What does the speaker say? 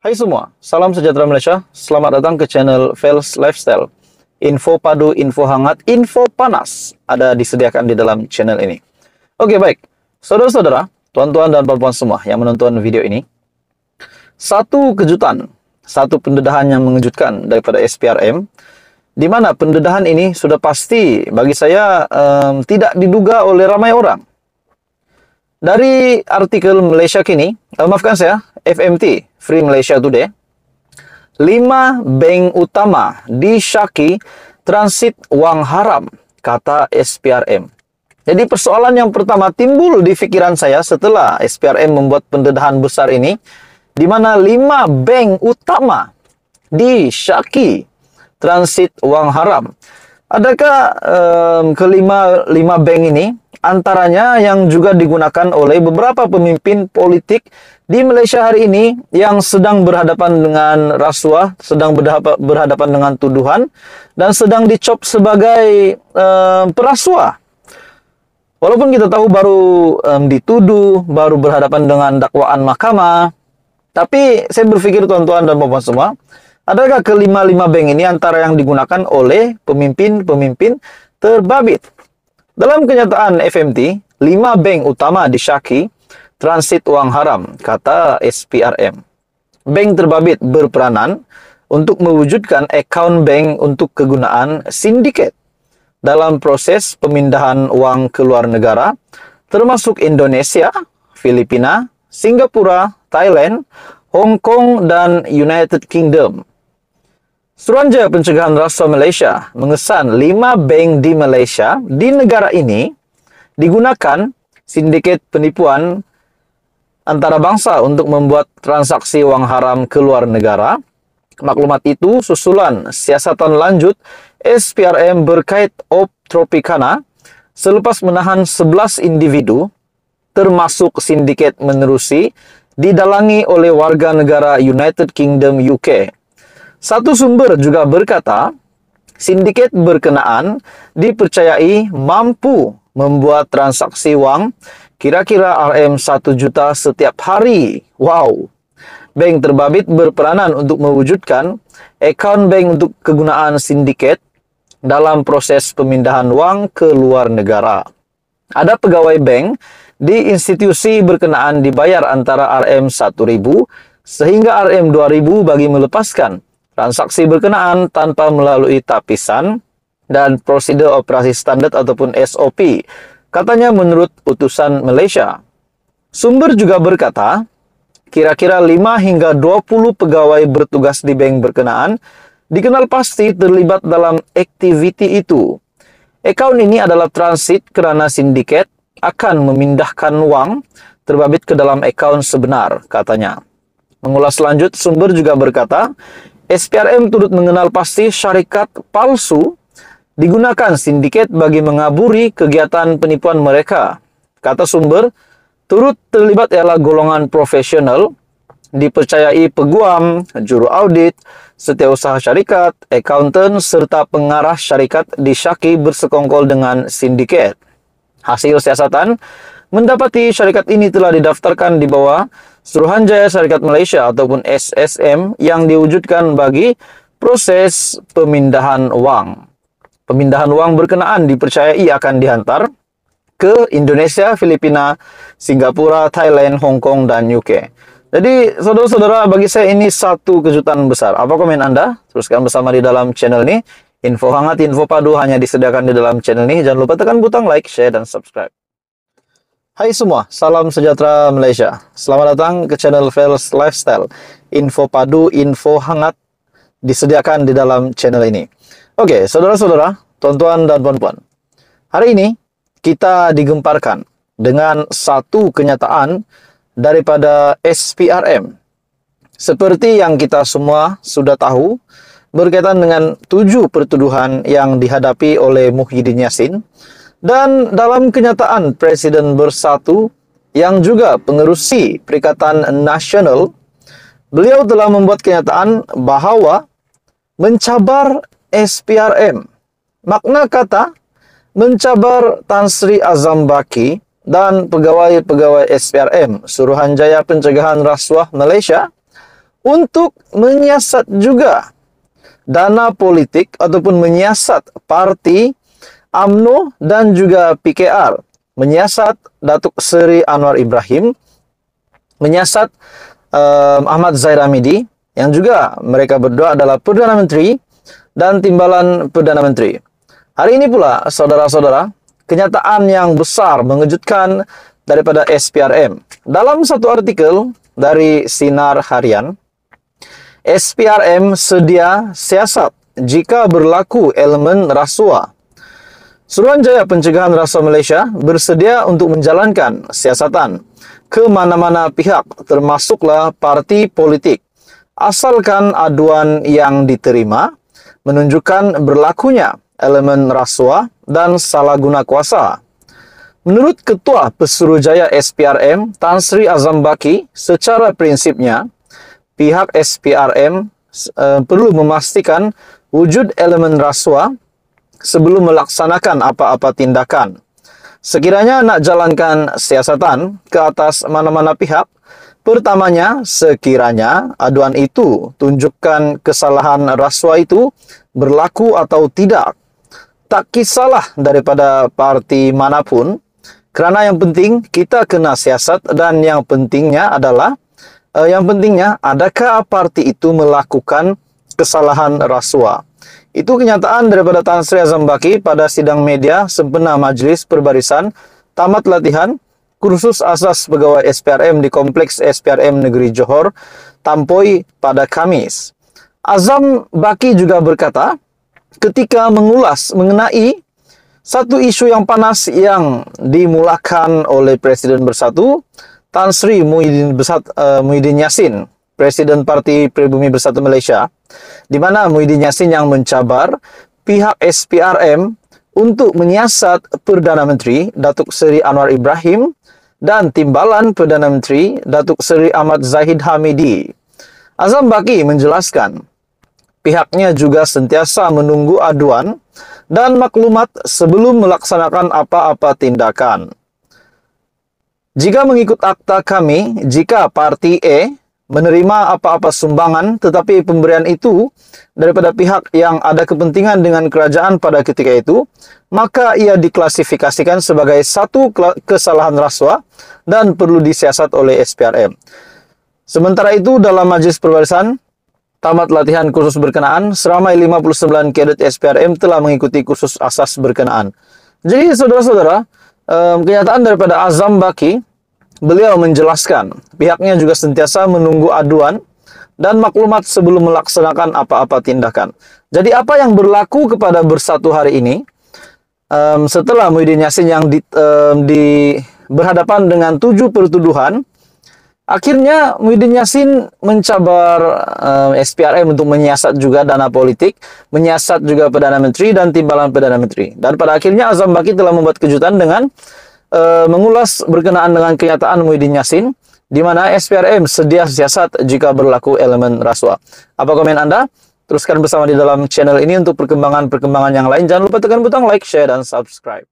Hai semua, salam sejahtera Malaysia. Selamat datang ke channel Fels Lifestyle info padu, info hangat, info panas ada disediakan di dalam channel ini. Oke, baik. Saudara-saudara, tuan-tuan dan para-puan semua yang menonton video ini, satu kejutan, satu pendedahan yang mengejutkan daripada SPRM, di mana pendedahan ini sudah pasti bagi saya um, tidak diduga oleh ramai orang. Dari artikel Malaysia Kini, uh, maafkan saya, FMT, Free Malaysia Today, 5 bank utama di Syaki transit uang haram, kata SPRM. Jadi persoalan yang pertama timbul di pikiran saya setelah SPRM membuat pendedahan besar ini, di mana 5 bank utama di Syaki transit uang haram. Adakah um, kelima lima bank ini antaranya yang juga digunakan oleh beberapa pemimpin politik di Malaysia hari ini yang sedang berhadapan dengan rasuah, sedang berhadapan dengan tuduhan, dan sedang dicop sebagai um, perasuah. Walaupun kita tahu baru um, dituduh, baru berhadapan dengan dakwaan mahkamah, tapi saya berpikir tuan-tuan dan bapak semua, adakah kelima-lima bank ini antara yang digunakan oleh pemimpin-pemimpin terbabit? Dalam kenyataan FMT, lima bank utama disyaki transit uang haram, kata SPRM. Bank terbabit berperanan untuk mewujudkan account bank untuk kegunaan sindiket dalam proses pemindahan uang ke luar negara, termasuk Indonesia, Filipina, Singapura, Thailand, Hong Kong, dan United Kingdom. Suruhanjaya Pencegahan Rasuah Malaysia mengesan 5 bank di Malaysia di negara ini digunakan sindiket penipuan antara bangsa untuk membuat transaksi wang haram ke luar negara. Maklumat itu susulan siasatan lanjut SPRM berkait Op Tropicana selepas menahan 11 individu termasuk sindiket menerusi didalangi oleh warga negara United Kingdom UK satu sumber juga berkata, sindiket berkenaan dipercayai mampu membuat transaksi uang kira-kira RM 1 juta setiap hari. Wow. Bank terbabit berperanan untuk mewujudkan account bank untuk kegunaan sindiket dalam proses pemindahan uang ke luar negara. Ada pegawai bank di institusi berkenaan dibayar antara RM 1000 sehingga RM 2000 bagi melepaskan transaksi berkenaan tanpa melalui tapisan, dan prosedur operasi standar ataupun SOP, katanya menurut utusan Malaysia. Sumber juga berkata, kira-kira 5 hingga 20 pegawai bertugas di bank berkenaan dikenal pasti terlibat dalam aktiviti itu. Account ini adalah transit kerana sindiket akan memindahkan uang terbabit ke dalam account sebenar, katanya. Mengulas lanjut, sumber juga berkata, SPRM turut mengenal pasti syarikat palsu digunakan sindiket bagi mengaburi kegiatan penipuan mereka. Kata sumber, turut terlibat ialah golongan profesional, dipercayai peguam, juru audit, setiausaha syarikat, accountant serta pengarah syarikat disyaki bersekongkol dengan sindiket. Hasil siasatan, mendapati syarikat ini telah didaftarkan di bawah Suruhanjaya Syarikat Malaysia ataupun SSM yang diwujudkan bagi proses pemindahan uang. Pemindahan uang berkenaan dipercayai akan dihantar ke Indonesia, Filipina, Singapura, Thailand, Hong Kong, dan UK. Jadi, saudara-saudara, bagi saya ini satu kejutan besar. Apa komen Anda? Teruskan bersama di dalam channel ini. Info hangat, info padu hanya disediakan di dalam channel ini. Jangan lupa tekan butang like, share, dan subscribe. Hai semua, salam sejahtera Malaysia. Selamat datang ke channel Fels Lifestyle. Info padu, info hangat disediakan di dalam channel ini. Oke, saudara-saudara, tuan-tuan dan puan-puan. Hari ini kita digemparkan dengan satu kenyataan daripada SPRM. Seperti yang kita semua sudah tahu, berkaitan dengan tujuh pertuduhan yang dihadapi oleh Muhyiddin Yassin dan dalam kenyataan Presiden Bersatu yang juga pengerusi Perikatan Nasional, beliau telah membuat kenyataan bahwa mencabar SPRM. Makna kata mencabar Tan Sri Azam Baki dan pegawai-pegawai SPRM Suruhanjaya Pencegahan Rasuah Malaysia untuk menyiasat juga dana politik ataupun menyiasat parti AMNO dan juga PKR menyiasat Datuk Seri Anwar Ibrahim, menyiasat um, Ahmad Zairamidi yang juga mereka berdua adalah Perdana Menteri dan timbalan Perdana Menteri. Hari ini pula, saudara-saudara, kenyataan yang besar mengejutkan daripada SPRM. Dalam satu artikel dari Sinar Harian, SPRM sedia siasat jika berlaku elemen rasuah Suruhanjaya Pencegahan Rasuah Malaysia bersedia untuk menjalankan siasatan ke mana-mana pihak termasuklah parti politik asalkan aduan yang diterima menunjukkan berlakunya elemen rasuah dan salah guna kuasa. Menurut Ketua Pesuruhjaya SPRM Tan Sri Azam Baki, secara prinsipnya pihak SPRM uh, eh, perlu memastikan wujud elemen rasuah sebelum melaksanakan apa-apa tindakan. Sekiranya nak jalankan siasatan ke atas mana-mana pihak, pertamanya sekiranya aduan itu tunjukkan kesalahan rasuah itu berlaku atau tidak. Tak kisahlah daripada parti manapun, kerana yang penting kita kena siasat dan yang pentingnya adalah eh, yang pentingnya adakah parti itu melakukan kesalahan rasuah. Itu kenyataan daripada Tan Sri Azam Baki pada sidang media sempena majelis perbarisan tamat latihan kursus asas pegawai SPRM di Kompleks SPRM Negeri Johor, Tampoi pada Kamis. Azam Baki juga berkata, ketika mengulas mengenai satu isu yang panas yang dimulakan oleh Presiden Bersatu, Tan Sri Muhyiddin, Besat, uh, Muhyiddin Yassin, Presiden Parti Pribumi Bersatu Malaysia, di mana Muhyiddin Yassin yang mencabar pihak SPRM untuk menyiasat Perdana Menteri Datuk Seri Anwar Ibrahim dan timbalan Perdana Menteri Datuk Seri Ahmad Zahid Hamidi. Azam Baki menjelaskan, pihaknya juga sentiasa menunggu aduan dan maklumat sebelum melaksanakan apa-apa tindakan. Jika mengikut akta kami, jika parti E menerima apa-apa sumbangan, tetapi pemberian itu daripada pihak yang ada kepentingan dengan kerajaan pada ketika itu, maka ia diklasifikasikan sebagai satu kesalahan rasuah dan perlu disiasat oleh SPRM. Sementara itu, dalam majlis Perbarisan, tamat latihan kursus berkenaan, seramai 59 kadet SPRM telah mengikuti kursus asas berkenaan. Jadi, saudara-saudara, kenyataan daripada Azam Baki, Beliau menjelaskan, pihaknya juga sentiasa menunggu aduan dan maklumat sebelum melaksanakan apa-apa tindakan. Jadi apa yang berlaku kepada bersatu hari ini, um, setelah Muhyiddin Yassin yang di, um, di berhadapan dengan tujuh pertuduhan, Akhirnya Muhyiddin Yassin mencabar um, SPRM untuk menyiasat juga dana politik, menyiasat juga Perdana Menteri dan timbalan Perdana Menteri. Dan pada akhirnya Azam Baki telah membuat kejutan dengan e, mengulas berkenaan dengan kenyataan Muhyiddin Yassin di mana SPRM sedia siasat jika berlaku elemen rasuah. Apa komen Anda? Teruskan bersama di dalam channel ini untuk perkembangan-perkembangan yang lain. Jangan lupa tekan butang like, share, dan subscribe.